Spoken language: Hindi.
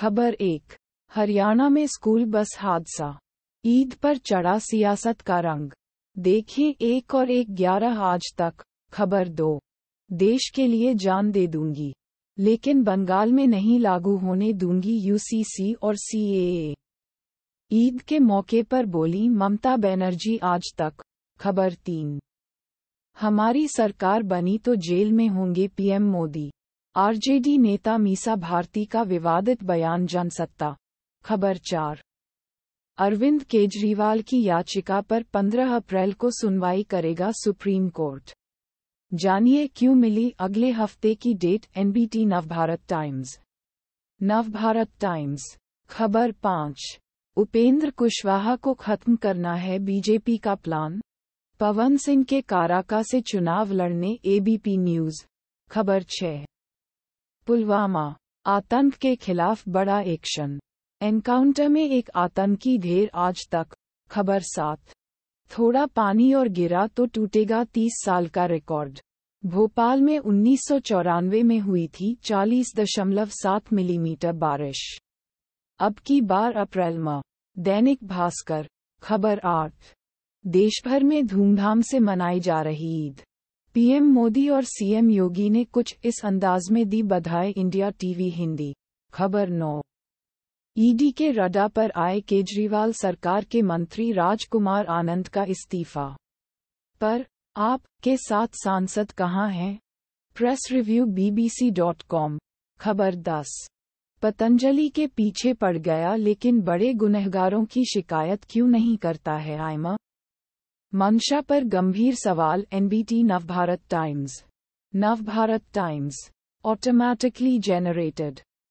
खबर एक हरियाणा में स्कूल बस हादसा ईद पर चढ़ा सियासत का रंग देखिए एक और एक ग्यारह आज तक खबर दो देश के लिए जान दे दूंगी लेकिन बंगाल में नहीं लागू होने दूंगी यूसीसी और सीएए ईद के मौके पर बोली ममता बनर्जी आज तक खबर तीन हमारी सरकार बनी तो जेल में होंगे पीएम मोदी आरजेडी नेता मीसा भारती का विवादित बयान जनसत्ता खबर चार अरविंद केजरीवाल की याचिका पर 15 अप्रैल को सुनवाई करेगा सुप्रीम कोर्ट जानिए क्यों मिली अगले हफ्ते की date NBT Navbharat Times Navbharat Times खबर पाँच उपेंद्र कुशवाहा को खत्म करना है बीजेपी का प्लान पवन सिंह के काराका से चुनाव लड़ने एबीपी न्यूज खबर छः पुलवामा आतंक के खिलाफ बड़ा एक्शन एनकाउंटर में एक आतंकी ढेर आज तक खबर सात थोड़ा पानी और गिरा तो टूटेगा तीस साल का रिकॉर्ड भोपाल में उन्नीस में हुई थी 40.7 मिलीमीटर बारिश अब की बार अप्रैल माह दैनिक भास्कर खबर आठ देशभर में धूमधाम से मनाई जा रही ईद पीएम मोदी और सीएम योगी ने कुछ इस अंदाज में दी बधाई इंडिया टीवी हिंदी खबर नौ ईडी के रडा पर आए केजरीवाल सरकार के मंत्री राजकुमार आनंद का इस्तीफा पर आप के साथ सांसद कहाँ हैं press review BBC dot com खबर दस पतंजलि के पीछे पड़ गया लेकिन बड़े गुनहगारों की शिकायत क्यों नहीं करता है आयमा मंशा पर गंभीर सवाल NBT Navbharat Times Navbharat Times automatically generated